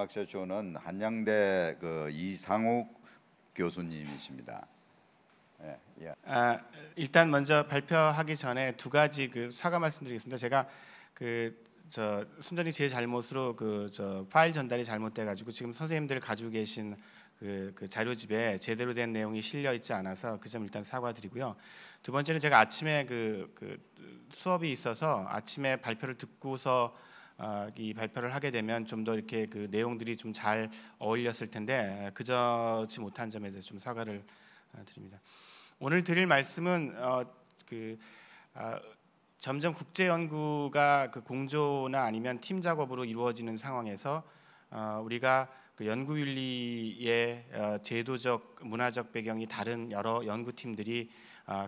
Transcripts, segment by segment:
음악세 쇼는 한양대 그 이상욱 교수님이십니다. 예, 예. 아, 일단 먼저 발표하기 전에 두 가지 그 사과 말씀드리겠습니다. 제가 그 저 순전히 제 잘못으로 그 저 파일 전달이 잘못돼 가지고 지금 선생님들 가지고 계신 그, 그, 자료집에 제대로 된 내용이 실려 있지 않아서 그 점 일단 사과드리고요. 두 번째는 제가 아침에 그, 그 수업이 있어서 아침에 발표를 듣고서 아, 이 발표를 하게 되면 좀 더 이렇게 그 내용들이 좀 잘 어울렸을 텐데 그저지 못한 점에 대해서 좀 사과를 아, 드립니다. 오늘 드릴 말씀은 어, 그 어, 점점 국제 연구가 그 공조나 아니면 팀 작업으로 이루어지는 상황에서 어, 우리가 그 연구 윤리의 어, 제도적 문화적 배경이 다른 여러 연구팀들이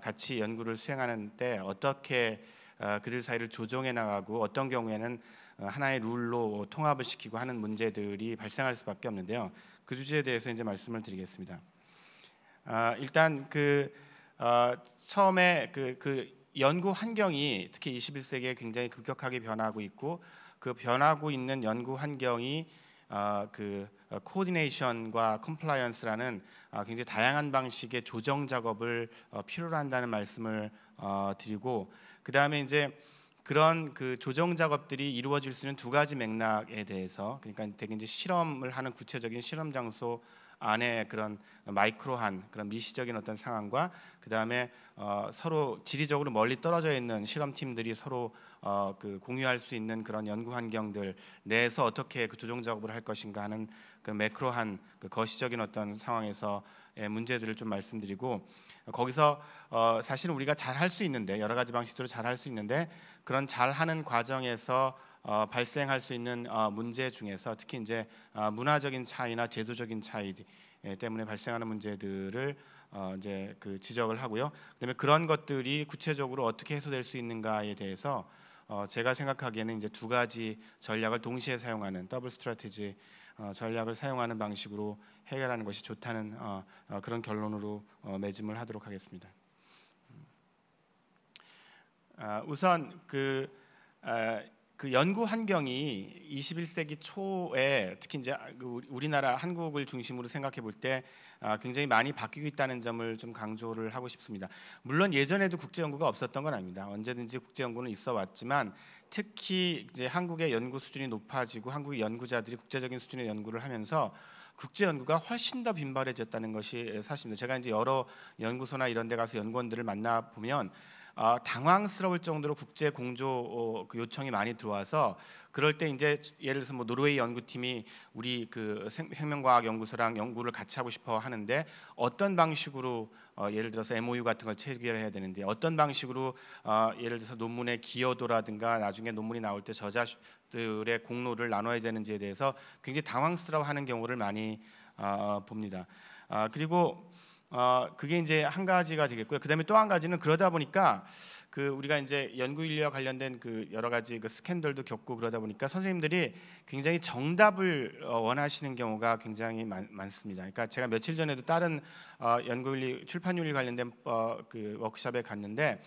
같이 연구를 수행하는 때 어떻게 어, 그들 사이를 조정해 나가고 어떤 경우에는 어, 하나의 룰로 통합을 시키고 하는 문제들이 발생할 수밖에 없는데요. 그 주제에 대해서 이제 말씀을 드리겠습니다. 아, 일단 그 어, 처음에 그, 그, 연구 환경이 특히 21세기에 굉장히 급격하게 변하고 있고 그 변하고 있는 연구 환경이 어, 그 코디네이션과 어, 컴플라이언스라는 어, 굉장히 다양한 방식의 조정 작업을 어, 필요로 한다는 말씀을 드리고 그 다음에 이제 그런 그 조정 작업들이 이루어질 수 있는 두 가지 맥락에 대해서 그러니까 되게 이제 실험을 하는 구체적인 실험 장소 안에 그런 마이크로한 그런 미시적인 어떤 상황과 그 다음에 어, 서로 지리적으로 멀리 떨어져 있는 실험팀들이 서로 어, 그 공유할 수 있는 그런 연구 환경들 내에서 어떻게 그 조정 작업을 할 것인가 하는 그런 매크로한 그 거시적인 어떤 상황에서의 문제들을 좀 말씀드리고 거기서 어, 사실 우리가 잘 할 수 있는데 여러 가지 방식으로 잘 할 수 있는데 그런 잘하는 과정에서 어, 발생할 수 있는 어, 문제 중에서 특히 이제 어, 문화적인 차이나 제도적인 차이 때문에 발생하는 문제들을 어, 이제 그 지적을 하고요. 그다음에 그런 것들이 구체적으로 어떻게 해소될 수 있는가에 대해서 어, 제가 생각하기에는 이제 두 가지 전략을 동시에 사용하는 더블 스트라테지 어, 전략을 사용하는 방식으로 해결하는 것이 좋다는 어, 어, 그런 결론으로 매짐을 하도록 하겠습니다. 음. 아, 우선 그, 아, 그 연구 환경이 21세기 초에 특히 이제 그 우리나라 한국을 중심으로 생각해 볼때 아, 굉장히 많이 바뀌고 있다는 점을 좀 강조를 하고 싶습니다. 물론 예전에도 국제 연구가 없었던 건 아닙니다. 언제든지 국제 연구는 있어 왔지만 특히 이제 한국의 연구 수준이 높아지고 한국의 연구자들이 국제적인 수준의 연구를 하면서 국제 연구가 훨씬 더 빈발해졌다는 것이 사실입니다. 제가 이제 여러 연구소나 이런 데 가서 연구원들을 만나 보면 아, 당황스러울 정도로 국제 공조 어, 그 요청이 많이 들어와서 그럴 때 이제 예를 들어서 뭐 노르웨이 연구팀이 우리 그 생명과학 연구소랑 연구를 같이 하고 싶어 하는데 어떤 방식으로 어, 예를 들어서 MOU 같은 걸 체결해야 되는데 어떤 방식으로 어, 예를 들어서 논문의 기여도라든가 나중에 논문이 나올 때 저자들의 공로를 나눠야 되는지에 대해서 굉장히 당황스러워하는 경우를 많이 봅니다. 아 그리고 어, 그게 이제 한 가지가 되겠고요. 그다음에 또 한 가지는 그러다 보니까 그 우리가 이제 연구 인류와 관련된 그 여러 가지 그 스캔들도 겪고 그러다 보니까 선생님들이 굉장히 정답을 어, 원하시는 경우가 굉장히 많, 습니다 그러니까 제가 며칠 전에도 다른 어, 연구 윤리 출판 윤리 관련된 어, 그 워크숍에 갔는데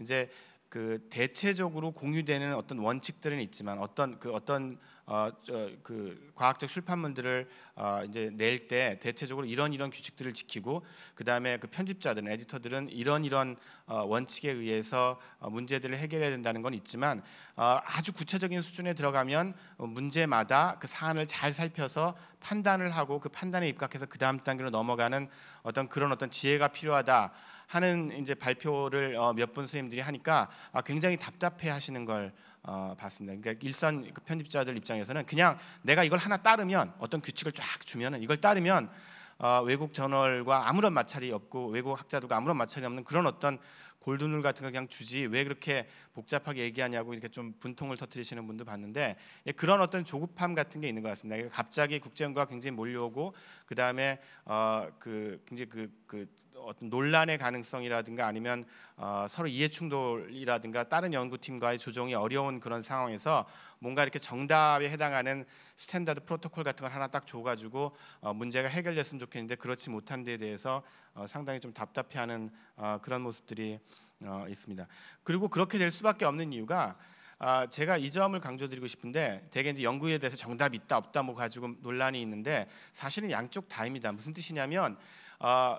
이제 그 대체적으로 공유되는 어떤 원칙들은 있지만 어떤 그 어떤 어, 저, 그 과학적 출판물들을 어, 이제 낼 때 대체적으로 이런 이런 규칙들을 지키고 그 다음에 그 편집자들은 에디터들은 이런 이런 어, 원칙에 의해서 어, 문제들을 해결해야 된다는 건 있지만 어, 아주 구체적인 수준에 들어가면 문제마다 그 사안을 잘 살펴서 판단을 하고 그 판단에 입각해서 그 다음 단계로 넘어가는 어떤 그런 어떤 지혜가 필요하다. 하는 이제 발표를 어, 몇분 선생님들이 하니까 아, 굉장히 답답해 하시는 걸 어, 봤습니다. 그러니까 일선 그 편집자들 입장에서는 그냥 내가 이걸 하나 따르면 어떤 규칙을 쫙 주면은 이걸 따르면 어, 외국 저널과 아무런 마찰이 없고 외국 학자들과 아무런 마찰이 없는 그런 어떤 골든룰 같은 거 그냥 주지 왜 그렇게 복잡하게 얘기하냐고 이렇게 좀 분통을 터뜨리시는 분도 봤는데 예, 그런 어떤 조급함 같은 게 있는 것 같습니다. 그러니까 갑자기 국제연구가 굉장히 몰려오고 그다음에 어, 그 굉장히 그, 그 어떤 논란의 가능성이라든가 아니면 어, 서로 이해 충돌이라든가 다른 연구팀과의 조정이 어려운 그런 상황에서 뭔가 이렇게 정답에 해당하는 스탠다드 프로토콜 같은 걸 하나 딱 줘가지고 어, 문제가 해결됐으면 좋겠는데 그렇지 못한 데 대해서 어, 상당히 좀 답답해하는 어, 그런 모습들이 어, 있습니다. 그리고 그렇게 될 수밖에 없는 이유가 아, 제가 이 점을 강조드리고 싶은데 대개 이제 연구에 대해서 정답이 있다 없다 뭐 가지고 논란이 있는데 사실은 양쪽 다입니다. 무슨 뜻이냐면 어,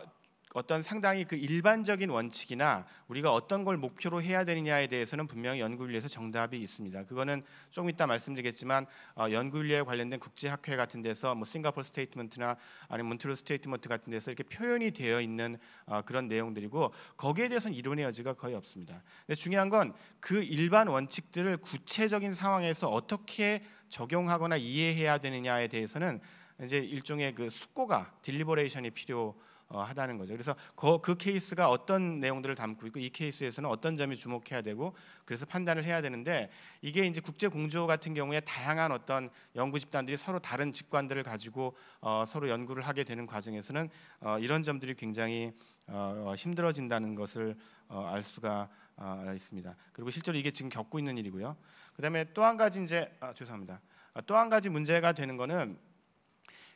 어떤 상당히 그 일반적인 원칙이나 우리가 어떤 걸 목표로 해야 되느냐에 대해서는 분명히 연구윤리에서 정답이 있습니다. 그거는 조금 이따 말씀드리겠지만 어, 연구윤리에 관련된 국제학회 같은 데서 뭐 싱가포르 스테이트먼트나 아니면 몬트리 스테이트먼트 같은 데서 이렇게 표현이 되어 있는 어, 그런 내용들이고 거기에 대해서는 이론의 여지가 거의 없습니다. 근데 중요한 건 그 일반 원칙들을 구체적인 상황에서 어떻게 적용하거나 이해해야 되느냐에 대해서는 이제 일종의 그 숙고가 딜리버레이션이 필요. 어, 하다는 거죠. 그래서 그, 그, 케이스가 어떤 내용들을 담고 있고 이 케이스에서는 어떤 점이 주목해야 되고 그래서 판단을 해야 되는데 이게 이제 국제 공조 같은 경우에 다양한 어떤 연구 집단들이 서로 다른 직관들을 가지고 어, 서로 연구를 하게 되는 과정에서는 어, 이런 점들이 굉장히 어, 어 힘들어진다는 것을 어, 알 수가 어, 있습니다. 그리고 실제로 이게 지금 겪고 있는 일이고요. 그다음에 또 한 가지 이제 아, 죄송합니다. 아, 또한 가지 문제가 되는 거는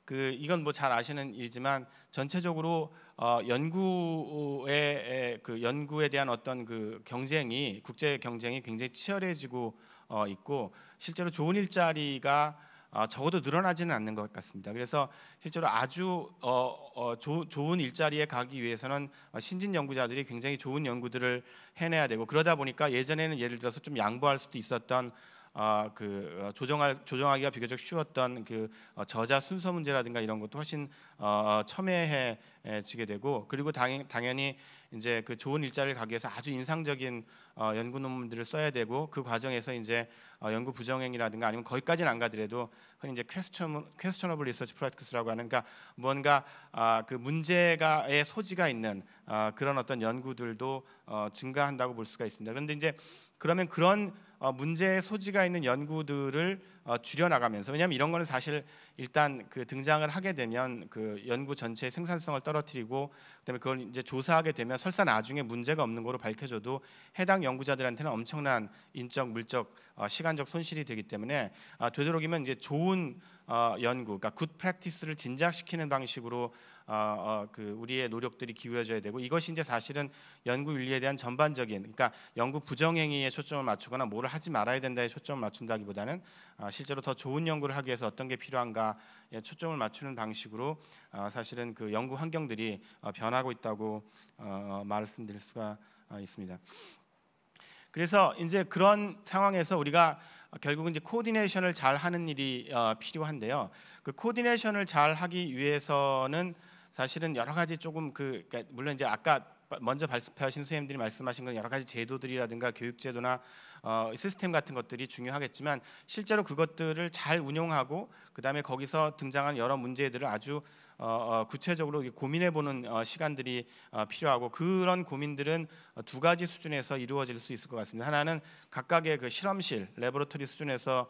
그 이건 뭐 잘 아시는 일이지만 전체적으로 어 연구의 그 연구에 대한 어떤 그 경쟁이 국제 경쟁이 굉장히 치열해지고 어 있고 실제로 좋은 일자리가 어 적어도 늘어나지는 않는 것 같습니다. 그래서 실제로 아주 어, 어 조, 좋은 일자리에 가기 위해서는 신진 연구자들이 굉장히 좋은 연구들을 해내야 되고 그러다 보니까 예전에는 예를 들어서 좀 양보할 수도 있었던 아, 그, 어, 그 조정할 조정하기가 비교적 쉬웠던 그 어, 저자 순서 문제라든가 이런 것도 훨씬 어, 어 첨예해지게 되고 그리고 당, 당연히 이제 그 좋은 일자를 가기 위해서 아주 인상적인 어, 연구 논문들을 써야 되고 그 과정에서 이제 어, 연구 부정행위라든가 아니면 거기까지는 안 가더라도 흔히 이제 퀘스천 퀘스천너블 리서치 프랙티스라고 하는 그러니까 뭔가 아, 그 문제가의 소지가 있는 아, 그런 어떤 연구들도 어, 증가한다고 볼 수가 있습니다. 그런데 이제 그러면 그런 어, 문제의 소지가 있는 연구들을 어, 줄여나가면서 왜냐하면 이런 거는 사실 일단 그 등장을 하게 되면 그 연구 전체의 생산성을 떨어뜨리고 그다음에 그걸 이제 조사하게 되면 설사 나중에 문제가 없는 거로 밝혀져도 해당 연구자들한테는 엄청난 인적, 물적, 어, 시간적 손실이 되기 때문에 아, 되도록이면 이제 좋은 어, 연구, 그러니까 굿 프랙티스를 진작시키는 방식으로 어, 어, 그 우리의 노력들이 기울여져야 되고 이것이 이제 사실은 연구 윤리에 대한 전반적인 그러니까 연구 부정행위에 초점을 맞추거나 뭐를 하지 말아야 된다에 초점을 맞춘다기보다는 어, 실제로 더 좋은 연구를 하기 위해서 어떤 게 필요한가에 예, 초점을 맞추는 방식으로 어, 사실은 그 연구 환경들이 어, 변하고 있다고 어, 말씀드릴 수가 있습니다. 그래서 이제 그런 상황에서 우리가 결국은 이제 코디네이션을 잘 하는 일이 필요한데요. 그 코디네이션을 잘 하기 위해서는 사실은 여러 가지 조금 그 그러니까 물론 이제 아까 먼저 발표하신 선생님들이 말씀하신 건 여러 가지 제도들이라든가 교육제도나 어, 시스템 같은 것들이 중요하겠지만 실제로 그것들을 잘운영하고그 다음에 거기서 등장한 여러 문제들을 아주 어, 어, 구체적으로 고민해보는 어, 시간들이 필요하고 그런 고민들은 두 가지 수준에서 이루어질 수 있을 것 같습니다. 하나는 각각의 그 실험실, 레버토리 수준에서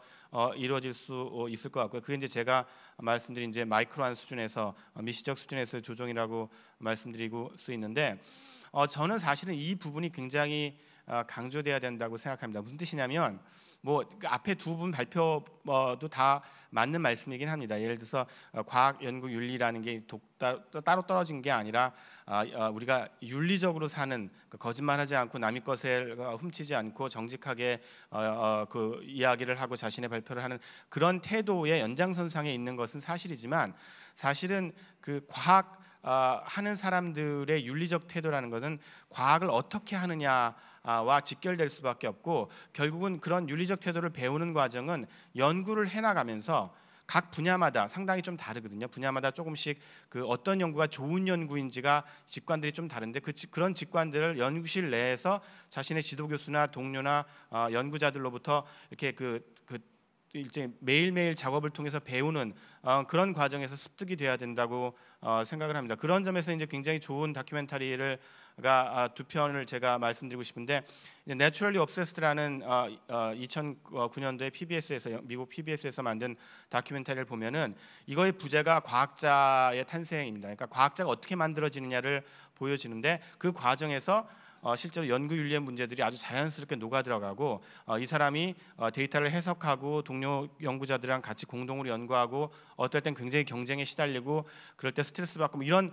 이루어질 수 있을 것 같고요. 그게 이제 제가 말씀드린 이제 마이크로한 수준에서 미시적 수준에서 조정이라고 말씀드리고 쓰 있는데 저는 사실은 이 부분이 굉장히 강조돼야 된다고 생각합니다. 무슨 뜻이냐면 뭐그 앞에 두 분 발표도 다 맞는 말씀이긴 합니다. 예를 들어서 어, 과학 연구 윤리라는 게 따, 따로 떨어진 게 아니라 아, 어, 우리가 윤리적으로 사는 그 거짓말하지 않고 남의 것을 훔치지 않고 정직하게 어, 그 이야기를 하고 자신의 발표를 하는 그런 태도의 연장선상에 있는 것은 사실이지만 사실은 그 과학 어, 하는 사람들의 윤리적 태도라는 것은 과학을 어떻게 하느냐와 직결될 수밖에 없고 결국은 그런 윤리적 태도를 배우는 과정은 연구를 해나가면서 각 분야마다 상당히 좀 다르거든요. 분야마다 조금씩 그 어떤 연구가 좋은 연구인지가 직관들이 좀 다른데 그 그런 직관들을 연구실 내에서 자신의 지도 교수나 동료나 어, 연구자들로부터 이렇게 그 이제 매일매일 작업을 통해서 배우는 어, 그런 과정에서 습득이 돼야 된다고 어, 생각을 합니다. 그런 점에서 이제 굉장히 좋은 다큐멘터리를 가두 아, 편을 제가 말씀드리고 싶은데 내추럴리 업세스드라는 2009년도에 PBS에서 미국 PBS에서 만든 다큐멘터리를 보면은 이거의 부제가 과학자의 탄생입니다. 그러니까 과학자가 어떻게 만들어지느냐를 보여지는데 그 과정에서 어, 실제로 연구 윤리의 문제들이 아주 자연스럽게 녹아 들어가고 어, 이 사람이 어, 데이터를 해석하고 동료 연구자들이랑 같이 공동으로 연구하고 어떨 땐 굉장히 경쟁에 시달리고 그럴 때 스트레스 받고 뭐 이런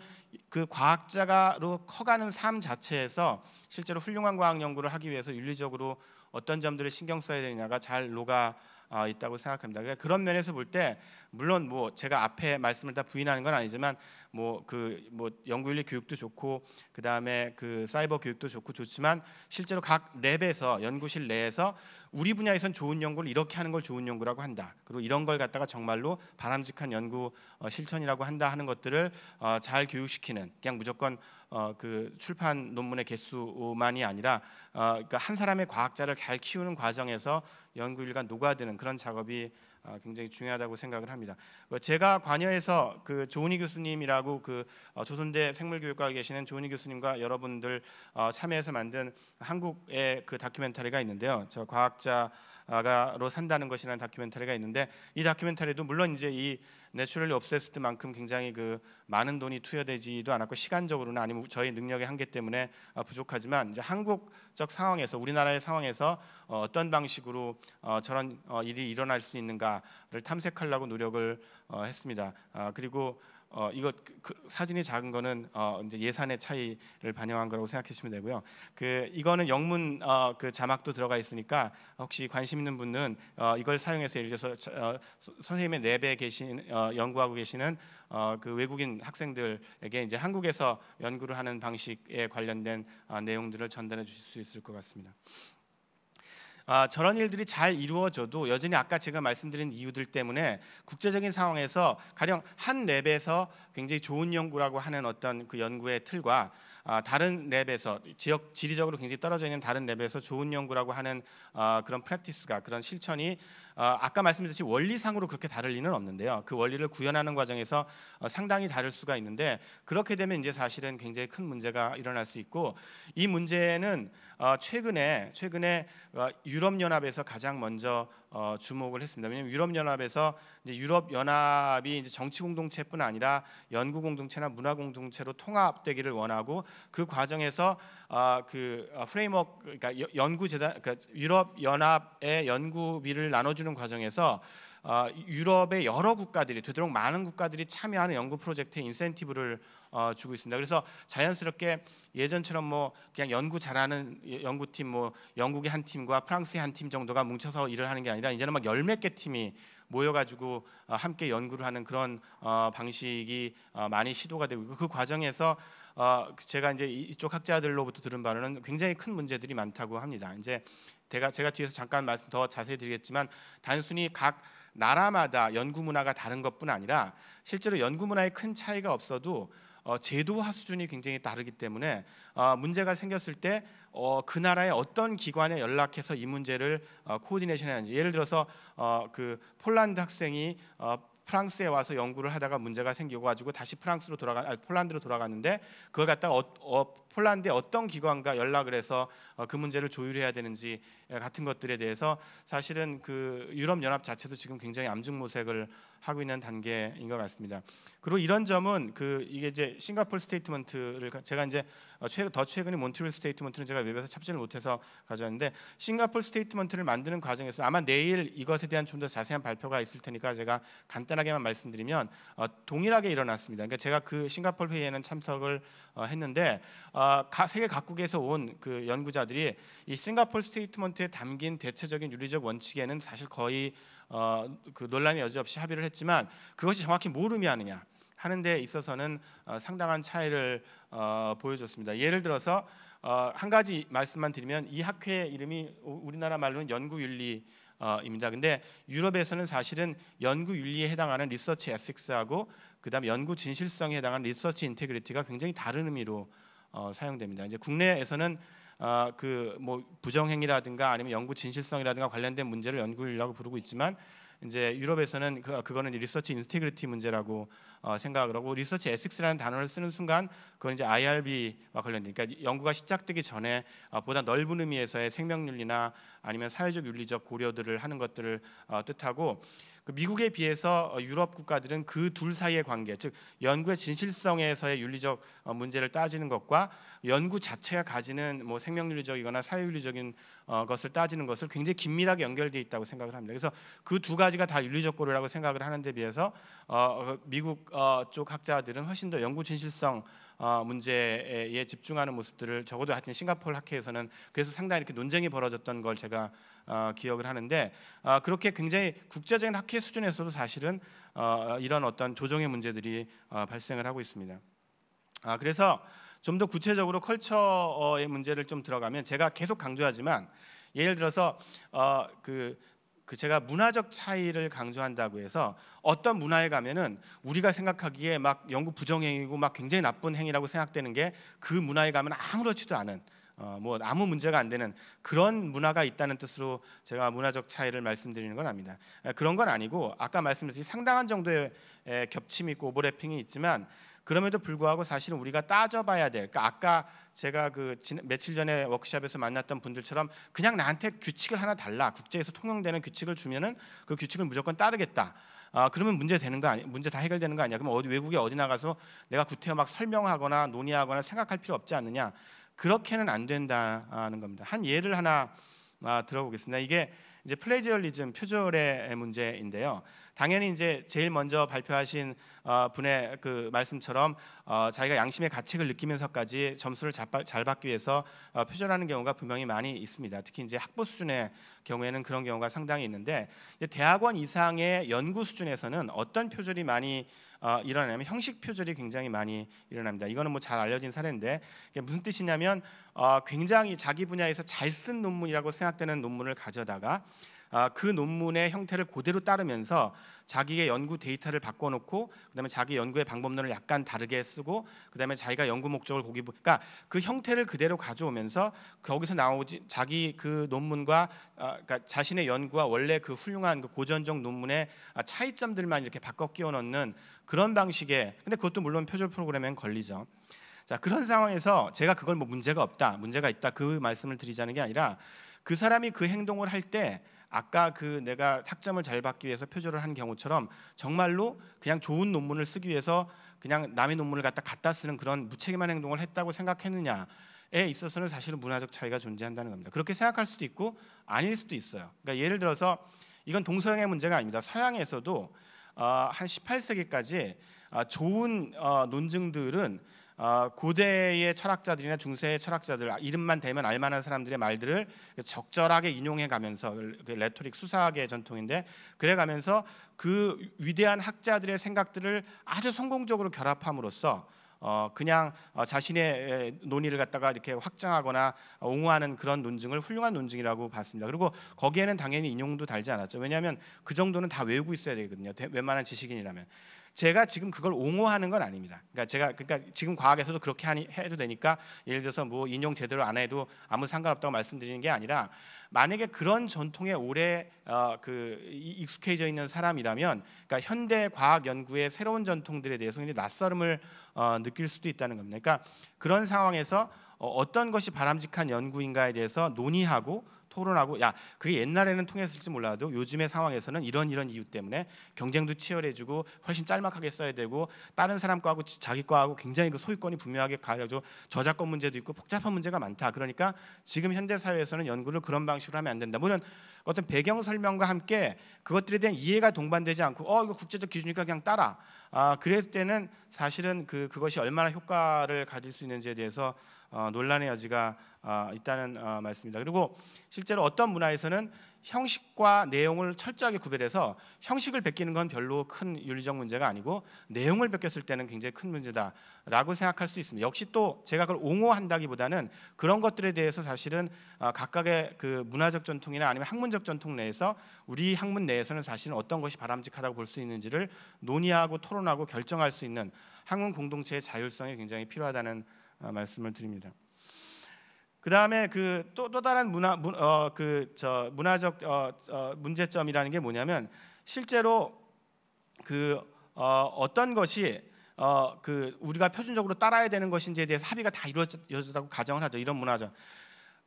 그 과학자가로 커가는 삶 자체에서 실제로 훌륭한 과학 연구를 하기 위해서 윤리적으로 어떤 점들을 신경 써야 되느냐가 잘 녹아 아, 있다고 생각합니다. 그러니까 그런 면에서 볼 때 물론 뭐 제가 앞에 말씀을 다 부인하는 건 아니지만 뭐그뭐 그, 뭐 연구윤리 교육도 좋고 그 다음에 그 사이버 교육도 좋고 좋지만 실제로 각 랩에서 연구실 내에서 우리 분야에선 좋은 연구를 이렇게 하는 걸 좋은 연구라고 한다. 그리고 이런 걸 갖다가 정말로 바람직한 연구 어, 실천이라고 한다 하는 것들을 어, 잘 교육시키는 그냥 무조건 어, 그 출판 논문의 개수만이 아니라 그러니까 한 사람의 과학자를 잘 키우는 과정에서 연구일간 녹아드는 그런 작업이 어, 굉장히 중요하다고 생각을 합니다. 뭐 제가 관여해서 그 조은희 교수님이라고 그 어, 조선대 생물교육과에 계시는 조은희 교수님과 여러분들 어, 참여해서 만든 한국의 그 다큐멘터리가 있는데요. 저 과학자 아가로 산다는 것이라는 다큐멘터리가 있는데 이 다큐멘터리도 물론 이제 이 내추럴리 옵세스트만큼 굉장히 그 많은 돈이 투여되지도 않았고 시간적으로는 아니면 저희 능력의 한계 때문에 아, 부족하지만 이제 한국적 상황에서 우리나라의 상황에서 어, 어떤 방식으로 어, 저런 어, 일이 일어날 수 있는가를 탐색하려고 노력을 했습니다. 아, 그리고 어, 이거 그, 그, 사진이 작은 거는 어, 이제 예산의 차이를 반영한 거라고 생각하시면 되고요. 그 이거는 영문 어, 그 자막도 들어가 있으니까 혹시 관심 있는 분은 어, 이걸 사용해서 예를 들어서 어, 서, 선생님의 랩에 계신 어, 연구하고 계시는 어, 그 외국인 학생들에게 이제 한국에서 연구를 하는 방식에 관련된 어, 내용들을 전달해 주실 수 있을 것 같습니다. 아, 저런 일들이 잘 이루어져도 여전히 아까 제가 말씀드린 이유들 때문에 국제적인 상황에서 가령 한 랩에서 굉장히 좋은 연구라고 하는 어떤 그 연구의 틀과 아, 다른 랩에서 지역 지리적으로 굉장히 떨어져 있는 다른 랩에서 좋은 연구라고 하는 아, 그런 프랙티스가 그런 실천이 어, 아까 말씀드렸듯이 원리상으로 그렇게 다를 리는 없는데요. 그 원리를 구현하는 과정에서 어, 상당히 다를 수가 있는데 그렇게 되면 이제 사실은 굉장히 큰 문제가 일어날 수 있고 이 문제는 어, 최근에 최근에 유럽 연합에서 가장 먼저 주목을 했습니다. 왜냐하면 유럽 연합에서 유럽 연합이 이제 정치 공동체뿐 아니라 연구 공동체나 문화 공동체로 통합되기를 원하고 그 과정에서 그 프레임워크 그러니까 연구 재단 그러니까 유럽 연합의 연구비를 나눠주 도와주는 과정에서 어, 유럽의 여러 국가들이 되도록 많은 국가들이 참여하는 연구 프로젝트에 인센티브를 어, 주고 있습니다. 그래서 자연스럽게 예전처럼 뭐 그냥 연구 잘하는 예, 연구팀 뭐 영국의 한 팀과 프랑스의 한 팀 정도가 뭉쳐서 일을 하는 게 아니라 이제는 막열몇개 팀이 모여가지고 어, 함께 연구를 하는 그런 어, 방식이 어, 많이 시도가 되고 그 과정에서 어, 제가 이제 이쪽 학자들로부터 들은 바로는 굉장히 큰 문제들이 많다고 합니다. 이제 제가 제가 뒤에서 잠깐 말씀 더 자세히 드리겠지만 단순히 각 나라마다 연구 문화가 다른 것뿐 아니라 실제로 연구 문화에 큰 차이가 없어도 어, 제도화 수준이 굉장히 다르기 때문에 어, 문제가 생겼을 때그 어, 그 나라의 어떤 기관에 연락해서 이 문제를 어, 코디네이션하는지 예를 들어서 어, 그 폴란드 학생이 어, 프랑스에 와서 연구를 하다가 문제가 생기고 가지고 다시 프랑스로 돌아가 아니, 폴란드로 돌아갔는데 그걸 갖다가 어, 어, 폴란드에 어떤 기관과 연락을 해서 어, 그 문제를 조율해야 되는지 같은 것들에 대해서 사실은 그 유럽 연합 자체도 지금 굉장히 암중모색을 하고 있는 단계인 것 같습니다. 그리고 이런 점은 그 이게 이제 싱가폴 스테이트먼트를 제가 이제 어, 최근 더 최근에 몬트리올 스테이트먼트는 제가 웹에서 찹지를 못해서 가져왔는데 싱가폴 스테이트먼트를 만드는 과정에서 아마 내일 이것에 대한 좀 더 자세한 발표가 있을 테니까 제가 간단하게만 말씀드리면 어, 동일하게 일어났습니다. 그러니까 제가 그 싱가폴 회의에는 참석을 어, 했는데 어, 가, 세계 각국에서 온 그 연구자들이 이 싱가폴 스테이트먼트에 담긴 대체적인 윤리적 원칙에는 사실 거의 어, 그 논란이 여지없이 합의를 했지만 그것이 정확히 뭘 의미하느냐 하는데 있어서는 어, 상당한 차이를 어, 보여줬습니다. 예를 들어서 어, 한 가지 말씀만 드리면 이 학회의 이름이 우리나라 말로는 연구윤리 입니다. 근데 유럽에서는 사실은 연구 윤리에 해당하는 리서치 에식스하고 그다음 연구 진실성에 해당하는 리서치 인테그리티가 굉장히 다른 의미로 어, 사용됩니다. 이제 국내에서는 아 그 뭐 부정행위라든가 아니면 연구 진실성이라든가 관련된 문제를 연구 인이라고 부르고 있지만 이제 유럽에서는 그, 그거는 리서치 인스티그리티 문제라고 어, 생각을 하고 리서치 에스스라는 단어를 쓰는 순간 그건 이제 IRB와 관련된 그러니까 연구가 시작되기 전에 어, 보다 넓은 의미에서의 생명윤리나 아니면 사회적 윤리적 고려들을 하는 것들을 어, 뜻하고 그 미국에 비해서 어, 유럽 국가들은 그 둘 사이의 관계, 즉 연구의 진실성에서의 윤리적 어, 문제를 따지는 것과 연구 자체가 가지는 뭐 생명윤리적이거나 사회윤리적인 어, 것을 따지는 것을 굉장히 긴밀하게 연결되어 있다고 생각을 합니다. 그래서 그 두 가지가 다 윤리적 고려라고 생각을 하는데 비해서 그 미국 쪽 학자들은 훨씬 더 연구 진실성 어, 문제에 집중하는 모습들을 적어도 하여튼 싱가포르 학회에서는 그래서 상당히 이렇게 논쟁이 벌어졌던 걸 제가 어, 기억을 하는데 어, 그렇게 굉장히 국제적인 학회 수준에서도 사실은 어, 이런 어떤 조정의 문제들이 어, 발생을 하고 있습니다. 아 그래서 좀 더 구체적으로 컬처의 문제를 좀 들어가면 제가 계속 강조하지만 예를 들어서 어, 그그 제가 문화적 차이를 강조한다고 해서 어떤 문화에 가면은 우리가 생각하기에 막 영국 부정행위고 막 굉장히 나쁜 행위라고 생각되는 게 그 문화에 가면 아무렇지도 않은 어, 뭐 아무 문제가 안 되는 그런 문화가 있다는 뜻으로 제가 문화적 차이를 말씀드리는 건 아닙니다. 그런 건 아니고 아까 말씀드린 상당한 정도의 겹침이 있고 오버래핑이 있지만 그럼에도 불구하고 사실은 우리가 따져봐야 될 그러니까 아까 제가 그 며칠 전에 워크숍에서 만났던 분들처럼 그냥 나한테 규칙을 하나 달라 국제에서 통용되는 규칙을 주면은 그 규칙을 무조건 따르겠다 아 그러면 문제 되는 거 아니 문제 다 해결되는 거 아니야 그럼 어디 외국에 어디 나가서 내가 구태여 막 설명하거나 논의하거나 생각할 필요 없지 않느냐 그렇게는 안 된다는 겁니다. 한 예를 하나 아, 들어보겠습니다. 이게 이제 플레지얼리즘 표절의 문제인데요. 당연히 이제 제일 먼저 발표하신 어, 분의 그 말씀처럼 어, 자기가 양심의 가책을 느끼면서까지 점수를 잘, 받기 위해서 어, 표절하는 경우가 분명히 많이 있습니다. 특히 이제 학부 수준의 경우에는 그런 경우가 상당히 있는데 대학원 이상의 연구 수준에서는 어떤 표절이 많이 어, 일어나냐면 형식 표절이 굉장히 많이 일어납니다. 이거는 뭐 잘 알려진 사례인데 이게 무슨 뜻이냐면 어, 굉장히 자기 분야에서 잘 쓴 논문이라고 생각되는 논문을 가져다가 어, 그 논문의 형태를 그대로 따르면서 자기의 연구 데이터를 바꿔놓고 그다음에 자기 연구의 방법론을 약간 다르게 쓰고 그다음에 자기가 연구 목적을 고기 그러니까 그 형태를 그대로 가져오면서 거기서 나오지 자기 그 논문과 어, 그러니까 자신의 연구와 원래 그 훌륭한 그 고전적 논문의 아, 차이점들만 이렇게 바꿔 끼워 넣는 그런 방식의 근데 그것도 물론 표절 프로그램엔 걸리죠. 자 그런 상황에서 제가 그걸 뭐 문제가 없다, 문제가 있다 그 말씀을 드리자는 게 아니라 그 사람이 그 행동을 할 때 아까 그 내가 학점을 잘 받기 위해서 표절을 한 경우처럼 정말로 그냥 좋은 논문을 쓰기 위해서 그냥 남의 논문을 갖다 갖다 쓰는 그런 무책임한 행동을 했다고 생각했느냐 에 있어서는 사실은 문화적 차이가 존재한다는 겁니다. 그렇게 생각할 수도 있고 아닐 수도 있어요. 그러니까 예를 들어서 이건 동서양의 문제가 아닙니다. 서양에서도 아, 한 18세기까지 아, 좋은 어, 논증들은 아, 고대의 철학자들이나 중세의 철학자들 이름만 대면 알만한 사람들의 말들을 적절하게 인용해 가면서 레토릭 수사학의 전통인데 그래 가면서 그 위대한 학자들의 생각들을 아주 성공적으로 결합함으로써 어, 그냥 어, 자신의 논의를 갖다가 이렇게 확장하거나 어, 옹호하는 그런 논증을 훌륭한 논증이라고 봤습니다. 그리고 거기에는 당연히 인용도 달지 않았죠. 왜냐하면 그 정도는 다 외우고 있어야 되거든요. 웬만한 지식인이라면. 제가 지금 그걸 옹호하는 건 아닙니다. 그러니까 제가 그러니까 지금 과학에서도 그렇게 하니, 해도 되니까 예를 들어서 뭐 인용 제대로 안 해도 아무 상관없다고 말씀드리는 게 아니라 만약에 그런 전통에 오래 어, 그 익숙해져 있는 사람이라면 그러니까 현대 과학 연구의 새로운 전통들에 대해서 굉장히 낯설음을 어, 느낄 수도 있다는 겁니다. 그러니까 그런 상황에서 어, 어떤 것이 바람직한 연구인가에 대해서 논의하고 토론하고 야 그게 옛날에는 통했을지 몰라도 요즘의 상황에서는 이런 이런 이유 때문에 경쟁도 치열해지고 훨씬 짤막하게 써야 되고 다른 사람 과하고 자기 과하고 굉장히 그 소유권이 분명하게 가려져 저작권 문제도 있고 복잡한 문제가 많다 그러니까 지금 현대 사회에서는 연구를 그런 방식으로 하면 안 된다 물론 어떤 배경 설명과 함께 그것들에 대한 이해가 동반되지 않고 어 이거 국제적 기준이니까 그냥 따라 아 그랬을 때는 사실은 그 그것이 얼마나 효과를 가질 수 있는지에 대해서 어, 논란의 여지가 어, 있다는 어, 말씀입니다. 그리고 실제로 어떤 문화에서는 형식과 내용을 철저하게 구별해서 형식을 베끼는 건 별로 큰 윤리적 문제가 아니고 내용을 베꼈을 때는 굉장히 큰 문제다라고 생각할 수 있습니다. 역시 또 제가 그걸 옹호한다기보다는 그런 것들에 대해서 사실은 각각의 그 문화적 전통이나 아니면 학문적 전통 내에서 우리 학문 내에서는 사실은 어떤 것이 바람직하다고 볼 수 있는지를 논의하고 토론하고 결정할 수 있는 학문 공동체의 자율성이 굉장히 필요하다는 아, 말씀을 드립니다. 그다음에 그또또 다른 문화 어, 그 저 문화적 어, 어, 문제점이라는 게 뭐냐면 실제로 그 어, 떤 것이 어, 그 우리가 표준적으로 따라야 되는 것인지에 대해서 합의가 다 이루어졌다고 가정을 하죠. 이런 문화적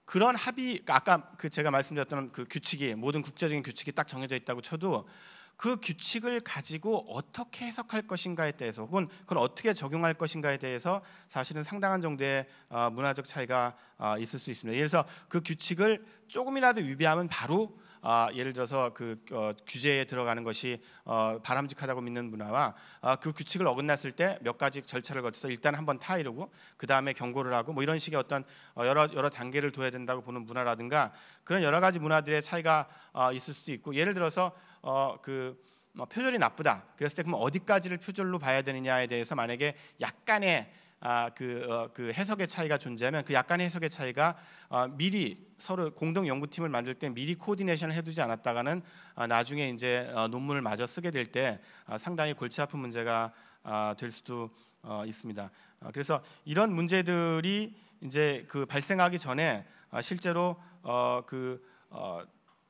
그런 합의 아까 그 제가 말씀드렸던 그 규칙이 모든 국제적인 규칙이 딱 정해져 있다고 쳐도 그 규칙을 가지고 어떻게 해석할 것인가에 대해서 혹은 그걸 어떻게 적용할 것인가에 대해서 사실은 상당한 정도의 어, 문화적 차이가 어, 있을 수 있습니다. 예를 들어서 그 규칙을 조금이라도 위배하면 바로 아, 예를 들어서 그 어, 규제에 들어가는 것이 어, 바람직하다고 믿는 문화와 아, 그 규칙을 어긋났을 때 몇 가지 절차를 거쳐서 일단 한번 타이르고 그 다음에 경고를 하고 뭐 이런 식의 어떤 여러 여러 단계를 둬야 된다고 보는 문화라든가 그런 여러 가지 문화들의 차이가 어, 있을 수도 있고 예를 들어서 어, 그 뭐, 표절이 나쁘다. 그랬을 때 그럼 어디까지를 표절로 봐야 되느냐에 대해서 만약에 약간의 아, 그, 어, 그 해석의 차이가 존재하면 그 약간의 해석의 차이가 어, 미리 서로 공동 연구팀을 만들 때 미리 코디네이션을 해두지 않았다가는 어, 나중에 이제 어, 논문을 마저 쓰게 될때 어, 상당히 골치 아픈 문제가 어, 될 수도 어, 있습니다. 어, 그래서 이런 문제들이 이제 그 발생하기 전에 실제로 어, 그 어,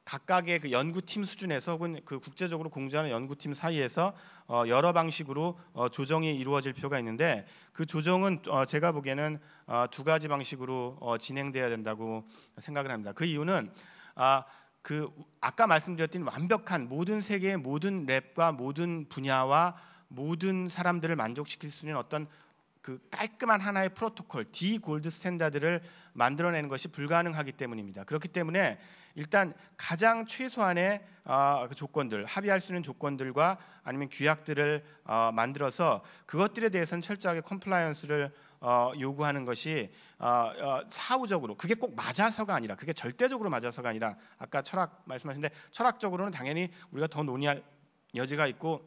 각각의 그 연구팀 수준에서 혹은 그 국제적으로 공조하는 연구팀 사이에서 어 여러 방식으로 어 조정이 이루어질 필요가 있는데 그 조정은 어 제가 보기에는 어, 두 가지 방식으로 어, 진행돼야 된다고 생각을 합니다. 그 이유는 아, 그 아까 말씀드렸던 완벽한 모든 세계의 모든 랩과 모든 분야와 모든 사람들을 만족시킬 수 있는 어떤 그 깔끔한 하나의 프로토콜 D 골드 스탠다드를 만들어내는 것이 불가능하기 때문입니다. 그렇기 때문에 일단 가장 최소한의 어, 그 조건들 합의할 수 있는 조건들과 아니면 규약들을 어, 만들어서 그것들에 대해서는 철저하게 컴플라이언스를 어, 요구하는 것이 어, 어, 사후적으로 그게 꼭 맞아서가 아니라 그게 절대적으로 맞아서가 아니라 아까 철학 말씀하신데 철학적으로는 당연히 우리가 더 논의할 여지가 있고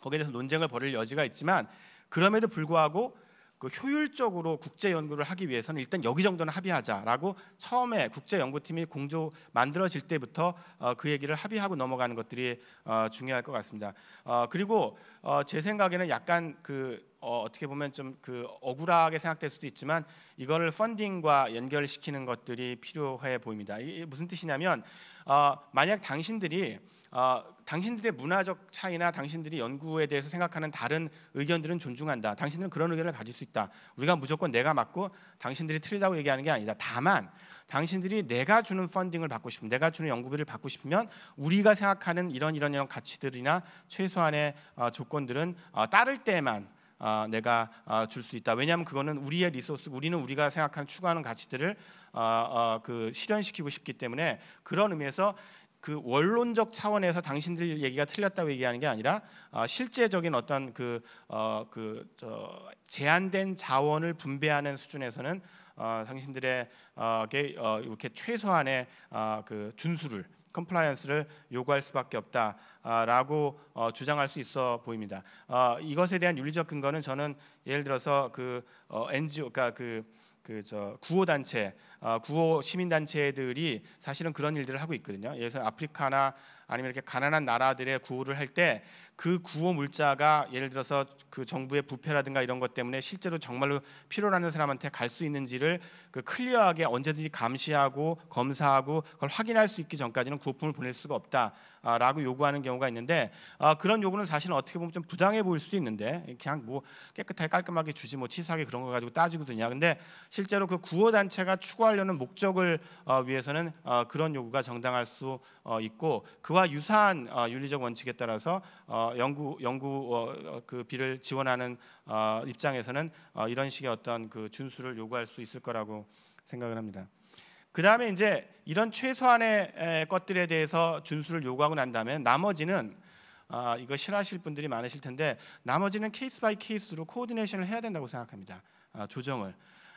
거기에 대해서 논쟁을 벌일 여지가 있지만 그럼에도 불구하고 그 효율적으로 국제 연구를 하기 위해서는 일단 여기 정도는 합의하자라고 처음에 국제 연구팀이 공조 만들어질 때부터 어, 그 얘기를 합의하고 넘어가는 것들이 어, 중요할 것 같습니다. 어, 그리고 어, 제 생각에는 약간 그 어, 떻게 보면 좀 그 억울하게 생각될 수도 있지만 이거를 펀딩과 연결시키는 것들이 필요해 보입니다. 이게 무슨 뜻이냐면 어, 만약 당신들이 어, 당신들의 문화적 차이나 당신들이 연구에 대해서 생각하는 다른 의견들은 존중한다. 당신들은 그런 의견을 가질 수 있다. 우리가 무조건 내가 맞고 당신들이 틀리다고 얘기하는 게 아니다. 다만 당신들이 내가 주는 펀딩을 받고 싶으면 내가 주는 연구비를 받고 싶으면 우리가 생각하는 이런 이런 이런 가치들이나 최소한의 어, 조건들은 어, 따를 때만 어, 내가 어, 줄수 있다. 왜냐하면 그거는 우리의 리소스, 우리는 우리가 생각하는 추구하는 가치들을 어, 어 그 실현시키고 싶기 때문에 그런 의미에서 그 원론적 차원에서 당신들 얘기가 틀렸다고 얘기하는 게 아니라 어, 실제적인 어떤 그 어, 그 저 제한된 자원을 분배하는 수준에서는 어, 당신들의 어, 게 어, 이렇게 최소한의 아그 어, 준수를 컴플라이언스를 요구할 수밖에 없다라고 아, 어, 주장할 수 있어 보입니다. 어, 이것에 대한 윤리적 근거는 저는 예를 들어서 그 어, NGO 그러니까 그 그저 아, 구호 단체, 어, 구호 시민 단체들이 사실은 그런 일들을 하고 있거든요. 예를 들어 아프리카나 아니면 이렇게 가난한 나라들의 구호를 할때 그 구호 물자가 예를 들어서 그 정부의 부패라든가 이런 것 때문에 실제로 정말로 필요로 하는 사람한테 갈 수 있는지를 그 클리어하게 언제든지 감시하고 검사하고 그걸 확인할 수 있기 전까지는 구호품을 보낼 수가 없다라고 요구하는 경우가 있는데 아, 그런 요구는 사실은 어떻게 보면 좀 부당해 보일 수도 있는데 그냥 뭐 깨끗하게 깔끔하게 주지 뭐 치사하게 그런 거 가지고 따지거든요 근데 실제로 그 구호 단체가 추구하려는 목적을 어, 위해서는 어, 그런 요구가 정당할 수 어, 있고 그와 유사한 어, 윤리적 원칙에 따라서 어, 연구 연구 어, 어, 그 비를 지원하는 어, 입장에서는 어, 이런 식의 어떤 그 준수를 요구할 수 있을 거라고 생각을 합니다. 그 다음에 이제 이런 최소한의 것들에 대해서 준수를 요구하고 난다음 나머지는 어, 이거 싫어하실 분들이 많으실 텐데 나머지는 케이스 바이 케이스로 코디네이션을 해야 된다고 생각합니다. 조정을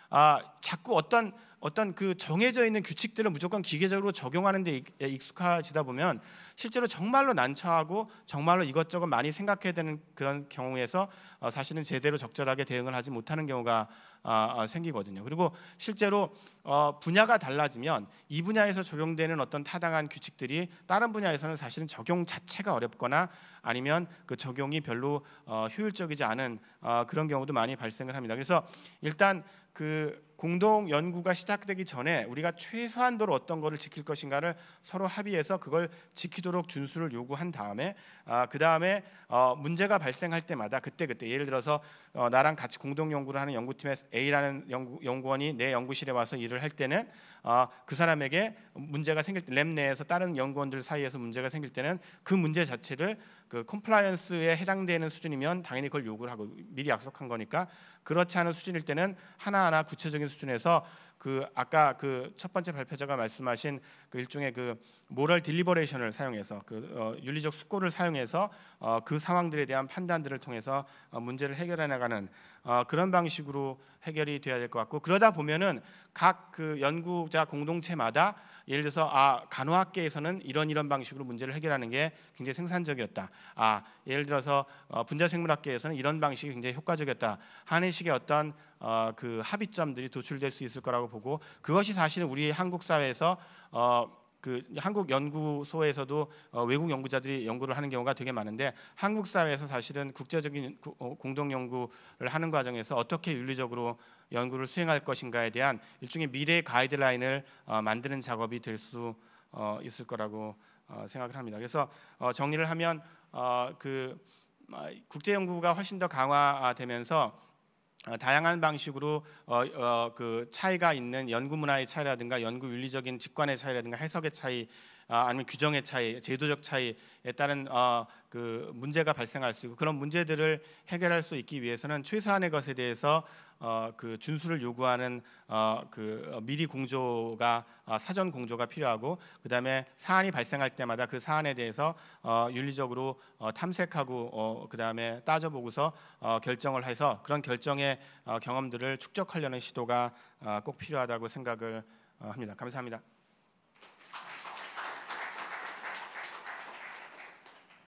아, 자꾸 어떤 어떤 그 정해져 있는 규칙들을 무조건 기계적으로 적용하는 데 익숙해지다 보면 실제로 정말로 난처하고 정말로 이것저것 많이 생각해야 되는 그런 경우에서 어, 사실은 제대로 적절하게 대응을 하지 못하는 경우가 아, 아, 생기거든요. 그리고 실제로 어, 분야가 달라지면 이 분야에서 적용되는 어떤 타당한 규칙들이 다른 분야에서는 사실은 적용 자체가 어렵거나 아니면 그 적용이 별로 어, 효율적이지 않은 그런 경우도 많이 발생을 합니다. 그래서 일단 그 공동 연구가 시작되기 전에 우리가 최소한도로 어떤 것을 지킬 것인가를 서로 합의해서 그걸 지키도록 준수를 요구한 다음에 아, 그 다음에 어, 문제가 발생할 때마다 그때 그때 예를 들어서 어, 나랑 같이 공동 연구를 하는 연구팀의 A라는 연구, 연구 원이내 연구실에 와서 일을 할 때는 어, 그 사람에게 문제가 생길 때 랩 내에서 다른 연구원들 사이에서 문제가 생길 때는 그 문제 자체를 그 컴플라이언스에 해당되는 수준이면 당연히 그걸 요구를 하고 미리 약속한 거니까 그렇지 않은 수준일 때는 하나하나 구체적인 수준에서 그 아까 그 첫 번째 발표자가 말씀하신 그 일종의 그 모럴 딜리버레이션을 사용해서 그 어, 윤리적 숙고를 사용해서 어, 그 상황들에 대한 판단들을 통해서 어, 문제를 해결해 나가는 어, 그런 방식으로 해결이 돼야 될 것 같고 그러다 보면은 각 그 연구자 공동체마다 예를 들어서 아 간호학계에서는 이런 이런 방식으로 문제를 해결하는 게 굉장히 생산적이었다. 아 예를 들어서 어, 분자생물학계에서는 이런 방식이 굉장히 효과적이었다. 한의식의 어떤 어, 그 합의점들이 도출될 수 있을 거라고 보고 그것이 사실은 우리 한국 사회에서 어, 그 한국 연구소에서도 어, 외국 연구자들이 연구를 하는 경우가 되게 많은데 한국 사회에서 사실은 국제적인 구, 어, 공동 연구를 하는 과정에서 어떻게 윤리적으로 연구를 수행할 것인가에 대한 일종의 미래 가이드라인을 어, 만드는 작업이 될수 어, 있을 거라고 어, 생각을 합니다. 그래서 어, 정리를 하면 그 국제 연구가 훨씬 더 강화되면서 어, 다양한 방식으로 어, 어, 그 차이가 있는 연구 문화의 차이라든가 연구 윤리적인 직관의 차이라든가 해석의 차이 아, 아니면 규정의 차이, 제도적 차이에 따른 어, 그 문제가 발생할 수 있고 그런 문제들을 해결할 수 있기 위해서는 최소한의 것에 대해서 어, 그 준수를 요구하는 어, 그 미리 공조가 어, 사전 공조가 필요하고 그 다음에 사안이 발생할 때마다 그 사안에 대해서 어, 윤리적으로 어, 탐색하고 어, 그 다음에 따져보고서 어, 결정을 해서 그런 결정의 어, 경험들을 축적하려는 시도가 어, 꼭 필요하다고 생각을 어, 합니다. 감사합니다.